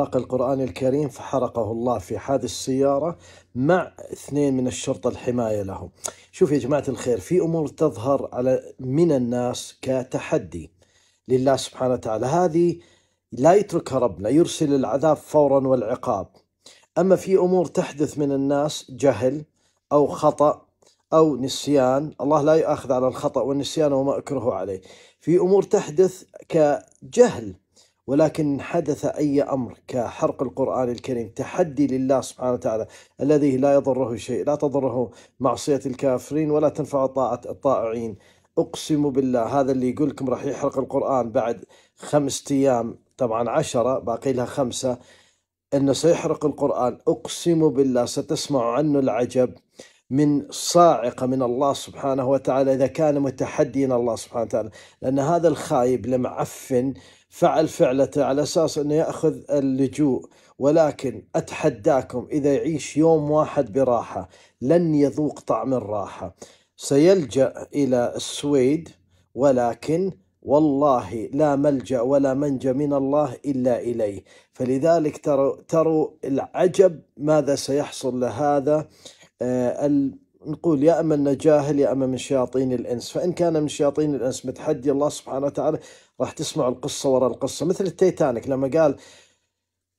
حرق القرآن الكريم فحرقه الله في حادث السيارة مع اثنين من الشرطة الحماية له شوف يا جماعة الخير في أمور تظهر على من الناس كتحدي لله سبحانه وتعالى هذه لا يتركها ربنا يرسل العذاب فورا والعقاب أما في أمور تحدث من الناس جهل أو خطأ أو نسيان الله لا يؤاخذ على الخطأ والنسيان وما أكره عليه في أمور تحدث كجهل ولكن حدث أي أمر كحرق القرآن الكريم تحدي لله سبحانه وتعالى الذي لا يضره شيء لا تضره معصية الكافرين ولا تنفع طاعة الطائعين أقسم بالله هذا اللي يقول لكم راح يحرق القرآن بعد خمسة أيام طبعا عشرة باقي لها خمسة أنه سيحرق القرآن أقسم بالله ستسمع عنه العجب من صاعقة من الله سبحانه وتعالى إذا كان متحديا الله سبحانه وتعالى لأن هذا الخايب المعفن فعل فعلته على أساس أنه يأخذ اللجوء ولكن أتحداكم إذا يعيش يوم واحد براحة لن يذوق طعم الراحة سيلجأ إلى السويد ولكن والله لا ملجا ولا منجا من الله الا اليه فلذلك تروا العجب ماذا سيحصل لهذا آه، نقول يا اما انه جاهل يا اما من شياطين الانس، فان كان من شياطين الانس متحدي الله سبحانه وتعالى راح تسمع القصه وراء القصه، مثل التيتانيك لما قال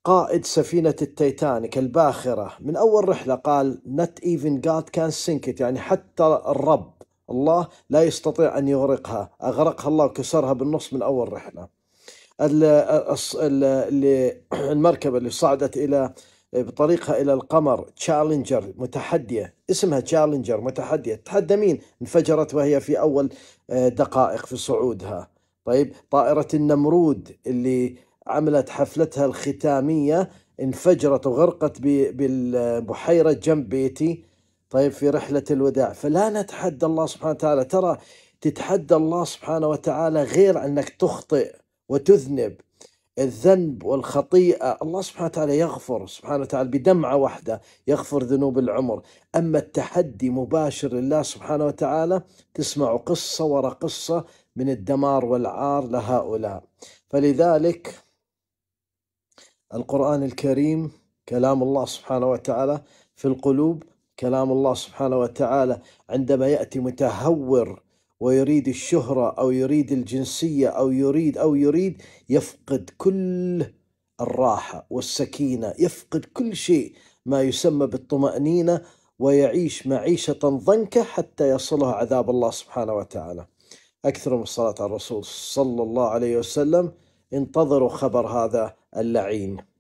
قائد سفينة التيتانيك الباخرة من أول رحلة قال not even God can sink it يعني حتى الرب الله لا يستطيع أن يغرقها أغرقها الله وكسرها بالنص من أول رحلة المركبة اللي صعدت إلى بطريقها الى القمر تشالنجر متحديه اسمها تشالنجر متحديه تحدى مين انفجرت وهي في اول آه، دقائق في صعودها طيب طائره النمرود اللي عملت حفلتها الختاميه انفجرت وغرقت بالبحيره جنب بيتي طيب في رحله الوداع فلا نتحدى الله سبحانه وتعالى ترى تتحدى الله سبحانه وتعالى غير انك تخطئ وتذنب الذنب والخطيئة الله سبحانه وتعالى يغفر سبحانه وتعالى بدمعة واحدة يغفر ذنوب العمر أما التحدي مباشر لله سبحانه وتعالى تسمع قصة ورا قصة من الدمار والعار لهؤلاء فلذلك القرآن الكريم كلام الله سبحانه وتعالى في القلوب كلام الله سبحانه وتعالى عندما يأتي متهور ويريد الشهرة أو يريد الجنسية أو يريد أو يريد يفقد كل الراحة والسكينة يفقد كل شيء ما يسمى بالطمأنينة ويعيش معيشة ضنكة حتى يصله عذاب الله سبحانه وتعالى أكثر من الصلاة على الرسول صلى الله عليه وسلم انتظروا خبر هذا اللعين